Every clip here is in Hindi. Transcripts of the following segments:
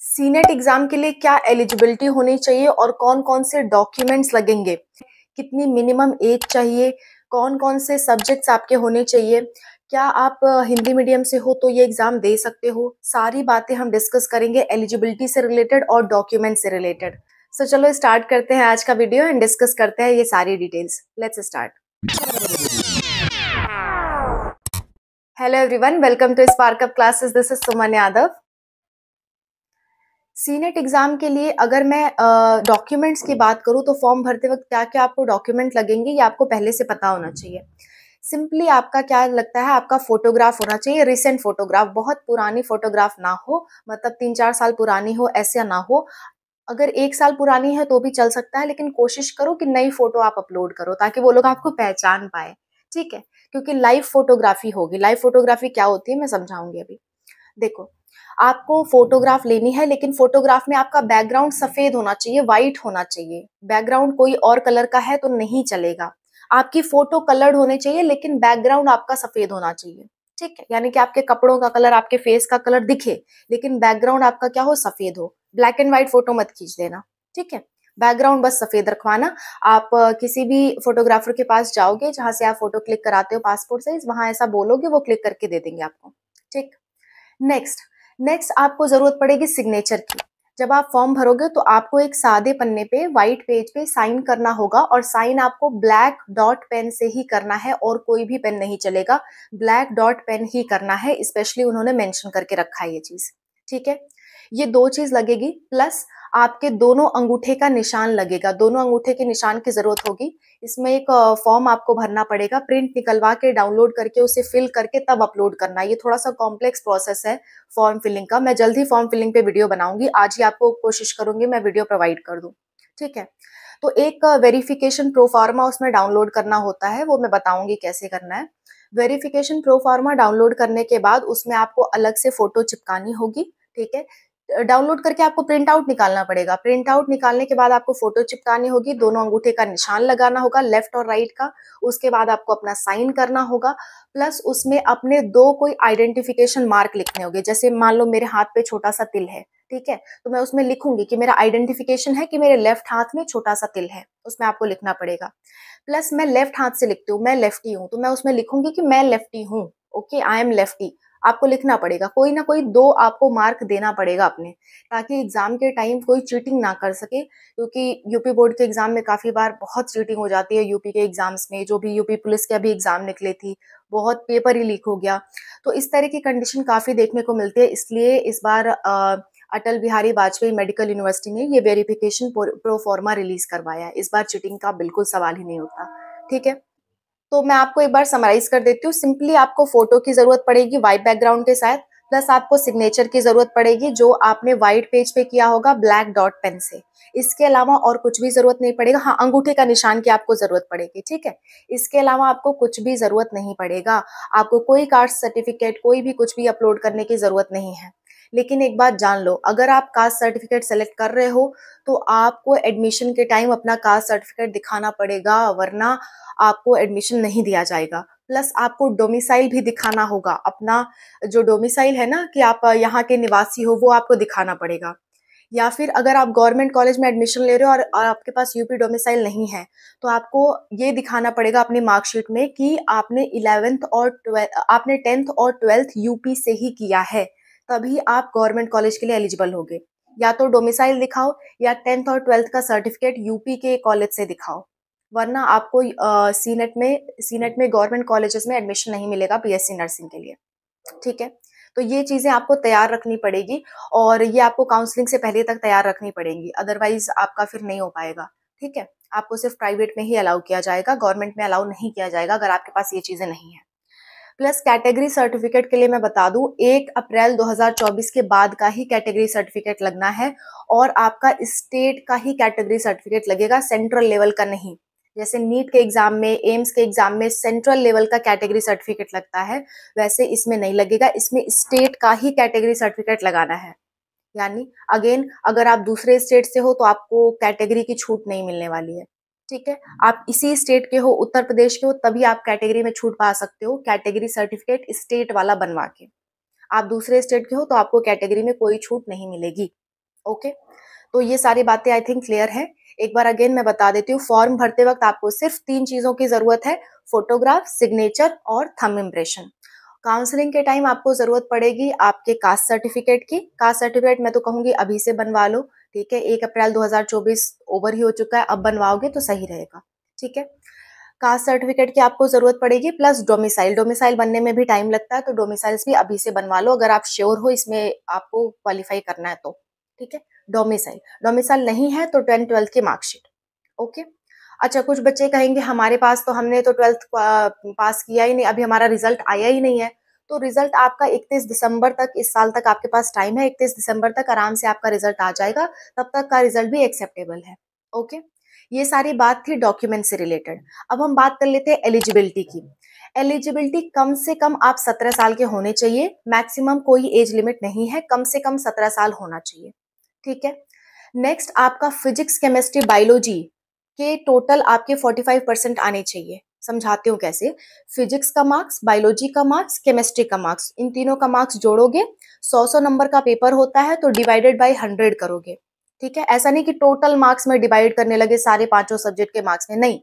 सीनेट एग्जाम के लिए क्या एलिजिबिलिटी होनी चाहिए और कौन कौन से डॉक्यूमेंट्स लगेंगे कितनी मिनिमम एज चाहिए कौन कौन से सब्जेक्ट्स आपके होने चाहिए क्या आप हिंदी मीडियम से हो तो ये एग्ज़ाम दे सकते हो सारी बातें हम डिस्कस करेंगे एलिजिबिलिटी से रिलेटेड और डॉक्यूमेंट से रिलेटेड सो so, चलो स्टार्ट करते हैं आज का वीडियो एंड डिस्कस करते हैं ये सारी details let's start hello everyone welcome to Sparkup classes this is Suman Yadav CNET exam के लिए अगर मैं डॉक्यूमेंट्स की बात करूँ तो फॉर्म भरते वक्त क्या क्या आपको डॉक्यूमेंट लगेंगे ये आपको पहले से पता होना चाहिए सिंपली आपका क्या लगता है आपका फोटोग्राफ होना चाहिए रिसेंट फोटोग्राफ बहुत पुरानी फोटोग्राफ ना हो मतलब तीन चार साल पुरानी हो ऐसे ना हो अगर एक साल पुरानी है तो भी चल सकता है लेकिन कोशिश करो कि नई फोटो आप अपलोड करो ताकि वो लोग आपको पहचान पाए ठीक है क्योंकि लाइव फोटोग्राफी होगी लाइव फोटोग्राफी क्या होती है मैं समझाऊंगी अभी देखो आपको फोटोग्राफ लेनी है लेकिन फोटोग्राफ में आपका बैकग्राउंड सफेद होना चाहिए वाइट होना चाहिए बैकग्राउंड कोई और कलर का है तो नहीं चलेगा आपकी फोटो कलर्ड होने चाहिए लेकिन बैकग्राउंड आपका सफेद होना चाहिए ठीक है यानी कि आपके कपड़ों का कलर आपके फेस का कलर दिखे लेकिन बैकग्राउंड आपका क्या हो सफेद हो ब्लैक एंड व्हाइट फोटो मत खींच देना ठीक है बैकग्राउंड बस सफेद रखवाना आप किसी भी फोटोग्राफर के पास जाओगे जहां से आप फोटो क्लिक कराते हो पासपोर्ट साइज वहां ऐसा बोलोगे वो क्लिक करके दे देंगे आपको ठीक नेक्स्ट नेक्स्ट आपको ज़रूरत पड़ेगी सिग्नेचर की जब आप फॉर्म भरोगे तो आपको एक सादे पन्ने पे व्हाइट पेज पे साइन करना होगा और साइन आपको ब्लैक डॉट पेन से ही करना है और कोई भी पेन नहीं चलेगा ब्लैक डॉट पेन ही करना है स्पेशली उन्होंने मेंशन करके रखा है ये चीज़ ठीक है ये दो चीज लगेगी प्लस आपके दोनों अंगूठे का निशान लगेगा दोनों अंगूठे के निशान की जरूरत होगी इसमें एक फॉर्म आपको भरना पड़ेगा प्रिंट निकलवा के डाउनलोड करके उसे फिल करके तब अपलोड करना ये थोड़ा सा कॉम्प्लेक्स प्रोसेस है फॉर्म फिलिंग का मैं जल्दी फॉर्म फिलिंग पे वीडियो बनाऊंगी आज ही आपको कोशिश करूंगी मैं वीडियो प्रोवाइड कर दूँ ठीक है तो एक वेरिफिकेशन प्रोफार्मा उसमें डाउनलोड करना होता है वो मैं बताऊंगी कैसे करना है वेरिफिकेशन प्रोफार्मा डाउनलोड करने के बाद उसमें आपको अलग से फोटो चिपकानी होगी ठीक है डाउनलोड करके आपको प्रिंट आउट निकालना पड़ेगा प्रिंट आउट निकालने के बाद आपको फोटो चिपकानी होगी दोनों अंगूठे का निशान लगाना होगा लेफ्ट और राइट का उसके बाद आपको अपना साइन करना होगा प्लस उसमें अपने दो कोई आइडेंटिफिकेशन मार्क लिखने होंगे जैसे मान लो मेरे हाथ पे छोटा सा तिल है ठीक है तो मैं उसमें लिखूंगी कि मेरा आइडेंटिफिकेशन है कि मेरे लेफ्ट हाथ में छोटा सा तिल है उसमें आपको लिखना पड़ेगा प्लस मैं लेफ्ट हाथ से लिखती हूँ मैं लेफ्टी हूँ तो मैं उसमें लिखूंगी कि मैं लेफ्टी हूँ ओके आई एम लेफ्टी आपको लिखना पड़ेगा कोई ना कोई दो आपको मार्क देना पड़ेगा अपने ताकि एग्जाम के टाइम कोई चीटिंग ना कर सके क्योंकि यूपी बोर्ड के एग्जाम में काफी बार बहुत चीटिंग हो जाती है यूपी के एग्जाम्स में जो भी यूपी पुलिस के अभी एग्जाम निकले थी बहुत पेपर ही लीक हो गया तो इस तरह की कंडीशन काफी देखने को मिलती है इसलिए इस बार आ, अटल बिहारी वाजपेयी मेडिकल यूनिवर्सिटी ने ये वेरिफिकेशन प्रोफॉर्मा रिलीज करवाया है इस बार चिटिंग का बिल्कुल सवाल ही नहीं होता ठीक है तो मैं आपको एक बार समराइज कर देती हूँ सिंपली आपको फोटो की जरूरत पड़ेगी वाइट बैकग्राउंड के साथ प्लस आपको सिग्नेचर की जरूरत पड़ेगी जो आपने व्हाइट पेज पे किया होगा ब्लैक डॉट पेन से इसके अलावा और कुछ भी जरूरत नहीं पड़ेगा हाँ अंगूठे का निशान की आपको जरूरत पड़ेगी ठीक है इसके अलावा आपको कुछ भी जरूरत नहीं पड़ेगा आपको कोई कास्ट सर्टिफिकेट कोई भी कुछ भी अपलोड करने की जरूरत नहीं है लेकिन एक बात जान लो अगर आप कास्ट सर्टिफिकेट सेलेक्ट कर रहे हो तो आपको एडमिशन के टाइम अपना कास्ट सर्टिफिकेट दिखाना पड़ेगा वरना आपको एडमिशन नहीं दिया जाएगा प्लस आपको डोमिसाइल भी दिखाना होगा अपना जो डोमिसाइल है ना कि आप यहाँ के निवासी हो वो आपको दिखाना पड़ेगा या फिर अगर आप गवर्नमेंट कॉलेज में एडमिशन ले रहे हो और, और आपके पास यूपी डोमिसाइल नहीं है तो आपको ये दिखाना पड़ेगा अपनी मार्कशीट में कि आपने इलेवेंथ और ट्वेल्थ आपने टेंथ और ट्वेल्थ यूपी से ही किया है तभी आप गवर्नमेंट कॉलेज के लिए एलिजिबल होगे या तो डोमिसाइल दिखाओ या टेंथ और ट्वेल्थ का सर्टिफिकेट यूपी के कॉलेज से दिखाओ वरना आपको सीनेट में सीनेट में गवर्नमेंट कॉलेजेस में एडमिशन नहीं मिलेगा बीएससी नर्सिंग के लिए ठीक है तो ये चीज़ें आपको तैयार रखनी पड़ेगी और ये आपको काउंसलिंग से पहले तक तैयार रखनी पड़ेगी अदरवाइज आपका फिर नहीं हो पाएगा ठीक है आपको सिर्फ प्राइवेट में ही अलाउ किया जाएगा गवर्नमेंट में अलाउ नहीं किया जाएगा अगर आपके पास ये चीज़ें नहीं है प्लस कैटेगरी सर्टिफिकेट के लिए मैं बता दूं एक अप्रैल 2024 के बाद का ही कैटेगरी सर्टिफिकेट लगना है और आपका स्टेट का ही कैटेगरी सर्टिफिकेट लगेगा सेंट्रल लेवल का नहीं जैसे नीट के एग्जाम में एम्स के एग्जाम में सेंट्रल लेवल का कैटेगरी सर्टिफिकेट लगता है वैसे इसमें नहीं लगेगा इसमें स्टेट का ही कैटेगरी सर्टिफिकेट लगाना है यानी अगेन अगर आप दूसरे स्टेट से हो तो आपको कैटेगरी की छूट नहीं मिलने वाली है ठीक है आप इसी स्टेट के हो उत्तर प्रदेश के हो तभी आप कैटेगरी में छूट पा सकते हो कैटेगरी सर्टिफिकेट स्टेट वाला बनवा के आप दूसरे स्टेट के हो तो आपको कैटेगरी में कोई छूट नहीं मिलेगी ओके तो ये सारी बातें आई थिंक क्लियर है एक बार अगेन मैं बता देती हूँ फॉर्म भरते वक्त आपको सिर्फ तीन चीजों की जरूरत है फोटोग्राफ सिग्नेचर और थम इम्प्रेशन काउंसलिंग के टाइम आपको जरूरत पड़ेगी आपके कास्ट सर्टिफिकेट की कास्ट सर्टिफिकेट मैं तो कहूंगी अभी से बनवा लो ठीक है एक अप्रैल 2024 ओवर ही हो चुका है अब बनवाओगे तो सही रहेगा ठीक है कास्ट सर्टिफिकेट की आपको जरूरत पड़ेगी प्लस डोमिसाइल डोमिसाइल बनने में भी टाइम लगता है तो डोमिसाइल्स भी अभी से बनवा लो अगर आप श्योर हो इसमें आपको क्वालिफाई करना है तो ठीक है डोमिसाइल डोमिसाइल नहीं है तो टेंथ ट्वेल्थ की मार्कशीट ओके अच्छा कुछ बच्चे कहेंगे हमारे पास तो हमने तो ट्वेल्थ पास किया ही नहीं अभी हमारा रिजल्ट आया ही नहीं है तो रिजल्ट आपका 31 दिसंबर तक इस साल तक आपके पास टाइम है 31 दिसंबर तक आराम से आपका रिजल्ट आ जाएगा तब तक का रिजल्ट भी एक्सेप्टेबल है ओके ये सारी बात थी डॉक्यूमेंट से रिलेटेड अब हम बात कर लेते हैं एलिजिबिलिटी की एलिजिबिलिटी कम से कम आप सत्रह साल के होने चाहिए मैक्सिमम कोई एज लिमिट नहीं है कम से कम सत्रह साल होना चाहिए ठीक है नेक्स्ट आपका फिजिक्स केमिस्ट्री बायोलॉजी के टोटल आपके 45 परसेंट आने चाहिए समझाती हूँ कैसे फिजिक्स का मार्क्स बायोलॉजी का मार्क्स केमिस्ट्री का मार्क्स इन तीनों का मार्क्स जोड़ोगे सौ सौ नंबर का पेपर होता है तो डिवाइडेड बाई हंड्रेड करोगे ठीक है ऐसा नहीं कि टोटल मार्क्स में डिवाइड करने लगे सारे पांचों सब्जेक्ट के मार्क्स में नहीं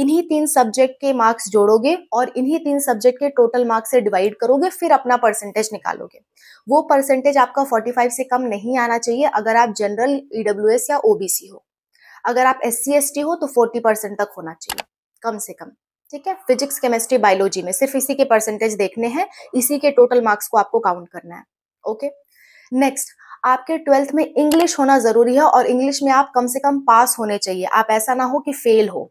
इन्हीं तीन सब्जेक्ट के मार्क्स जोड़ोगे और इन्हीं तीन सब्जेक्ट के टोटल मार्क्स से डिवाइड करोगे फिर अपना परसेंटेज निकालोगे वो परसेंटेज आपका 45 से कम नहीं आना चाहिए अगर आप जनरल ईडब्ल्यू या ओबीसी हो अगर आप एस सी हो तो 40 परसेंट तक होना चाहिए कम से कम ठीक है फिजिक्स केमिस्ट्री बायोलॉजी में सिर्फ इसी के परसेंटेज देखने हैं इसी के टोटल मार्क्स को आपको काउंट करना है ओके नेक्स्ट आपके ट्वेल्थ में इंग्लिश होना जरूरी है और इंग्लिश में आप कम से कम पास होने चाहिए आप ऐसा ना हो कि फेल हो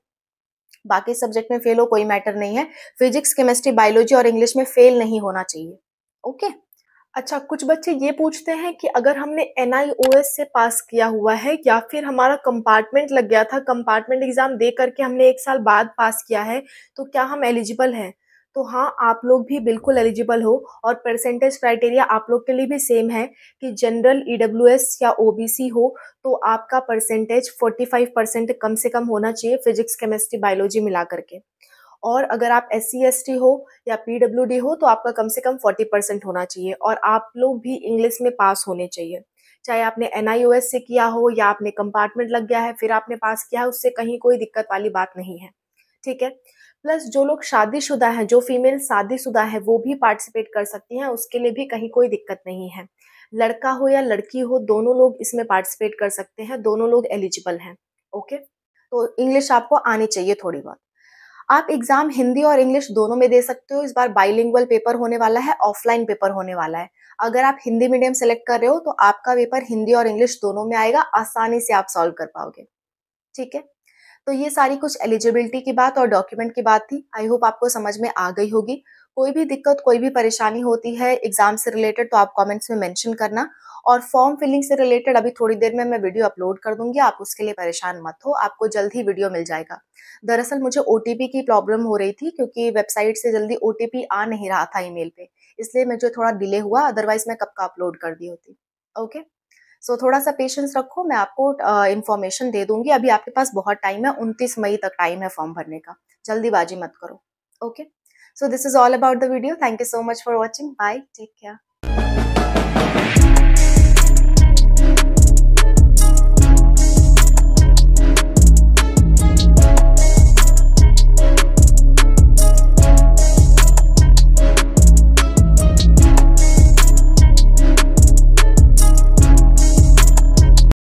बाकी सब्जेक्ट में फेल हो कोई मैटर नहीं है फिजिक्स केमिस्ट्री बायोलॉजी और इंग्लिश में फेल नहीं होना चाहिए ओके okay? अच्छा कुछ बच्चे ये पूछते हैं कि अगर हमने एन से पास किया हुआ है या फिर हमारा कंपार्टमेंट लग गया था कंपार्टमेंट एग्ज़ाम दे करके हमने एक साल बाद पास किया है तो क्या हम एलिजिबल हैं तो हाँ आप लोग भी बिल्कुल एलिजिबल हो और परसेंटेज क्राइटेरिया आप लोग के लिए भी सेम है कि जनरल ई e या ओ हो तो आपका परसेंटेज 45 परसेंट कम से कम होना चाहिए फिजिक्स केमिस्ट्री बायोलॉजी मिला करके और अगर आप एस सी हो या पी हो तो आपका कम से कम फोर्टी परसेंट होना चाहिए और आप लोग भी इंग्लिश में पास होने चाहिए चाहे आपने एन से किया हो या आपने कंपार्टमेंट लग गया है फिर आपने पास किया है उससे कहीं कोई दिक्कत वाली बात नहीं है ठीक है प्लस जो लोग शादीशुदा हैं जो फीमेल शादीशुदा है वो भी पार्टिसिपेट कर सकती हैं उसके लिए भी कहीं कोई दिक्कत नहीं है लड़का हो या लड़की हो दोनों लोग इसमें पार्टिसिपेट कर सकते हैं दोनों लोग एलिजिबल हैं ओके तो इंग्लिश आपको आनी चाहिए थोड़ी बहुत आप एग्जाम हिंदी और इंग्लिश दोनों में दे सकते हो इस बार बाइलिंगुअल पेपर होने वाला है ऑफलाइन पेपर होने वाला है अगर आप हिंदी मीडियम सेलेक्ट कर रहे हो तो आपका पेपर हिंदी और इंग्लिश दोनों में आएगा आसानी से आप सॉल्व कर पाओगे ठीक है तो ये सारी कुछ एलिजिबिलिटी की बात और डॉक्यूमेंट की बात थी आई होप आपको समझ में आ गई होगी कोई भी दिक्कत कोई भी परेशानी होती है एग्जाम से रिलेटेड तो आप कमेंट्स में मेंशन करना और फॉर्म फिलिंग से रिलेटेड अभी थोड़ी देर में मैं वीडियो अपलोड कर दूंगी आप उसके लिए परेशान मत हो आपको जल्द ही वीडियो मिल जाएगा दरअसल मुझे ओ की प्रॉब्लम हो रही थी क्योंकि वेबसाइट से जल्दी ओ आ नहीं रहा था ईमेल पे इसलिए मुझे थोड़ा डिले हुआ अदरवाइज मैं कब का अपलोड कर दी होती ओके सो so, थोड़ा सा पेशेंस रखो मैं आपको इन्फॉर्मेशन दे दूंगी अभी आपके पास बहुत टाइम है उनतीस मई तक टाइम है फॉर्म भरने का जल्दीबाजी मत करो okay okay? So this is all about the video. Thank you so much for watching. Bye. Take care.